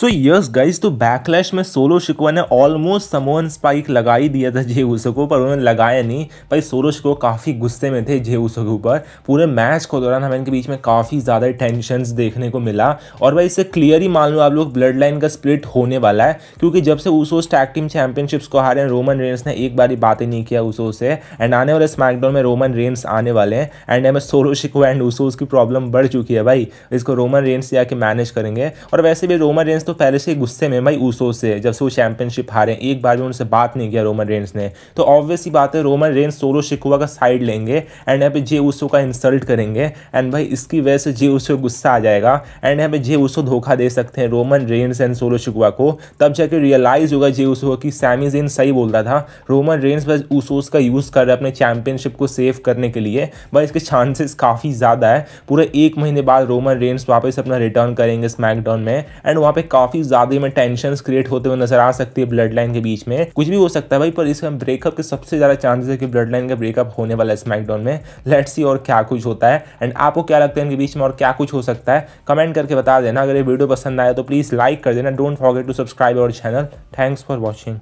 सो yes guys तो Backlash में Solo Sikoa ने ऑलमोस्ट समोहन स्पाइक लगा ही दिया था जे उसो को पर उन्होंने लगाया नहीं भाई सोलो शिकवा काफ़ी गुस्से में थे जे उसो के ऊपर पूरे मैच को दौरान हमें इनके बीच में काफ़ी ज़्यादा टेंशन देखने को मिला और भाई इससे क्लियर ही मान लो आप लोग ब्लड लाइन का स्प्लिट होने वाला है क्योंकि जब से ऊसो स्टैक टीम चैंपियनशिप्स को हारे हैं रोमन रेन्स ने एक बार ही बातें नहीं किया ऊसो से एंड आने वाले स्मैकडाउन में रोमन रेंस आने वाले हैं एंड हमें सोलो शिकवा एंड ऊसो की प्रॉब्लम बढ़ चुकी है भाई इसको रोमन रेंस से आके मैनेज करेंगे और वैसे भी रोमन रेंस तो पहले से गुस्से में भाई ऊसो से जब से वो चैंपियनशिप हारे एक बार भी उनसे बात नहीं किया रोमन रेंस ने तो ऑब्वियस ही बात है रोमन रेंस सोलो शिकुआ का साइड लेंगे एंड यहाँ पे जे ऊसो का इंसल्ट करेंगे एंड भाई इसकी वजह से जे ऊसो गुस्सा आ जाएगा एंड यहाँ पे जे ऊसो धोखा दे सकते हैं Roman Reigns and Solo Sikoa को तब जाके रियलाइज़ होगा जे ऊसो की सैमी जेन सही बोलता था रोमन रेंस बस ऊसोस का यूज़ कर रहे अपने चैंपियनशिप को सेव करने के लिए भाई इसके चांसेस काफ़ी ज़्यादा है पूरे एक महीने बाद रोमन रेंस वापस अपना रिटर्न करेंगे स्मैकडाउन में एंड वहाँ पे काफी ज्यादा में टेंशन क्रिएट होते हुए नजर आ सकती है ब्लड लाइन के बीच में कुछ भी हो सकता है भाई पर इस ब्रेकअप के सबसे ज्यादा चांसेस है कि ब्लड लाइन का ब्रेकअप होने वाला है स्मैकडाउन में लेट्स सी और क्या कुछ होता है एंड आपको क्या लगता है इनके बीच में और क्या कुछ हो सकता है कमेंट करके बता देना अगर ये वीडियो पसंद आया तो प्लीज़ लाइक कर देना don't forget to subscribe our channel thanks for watching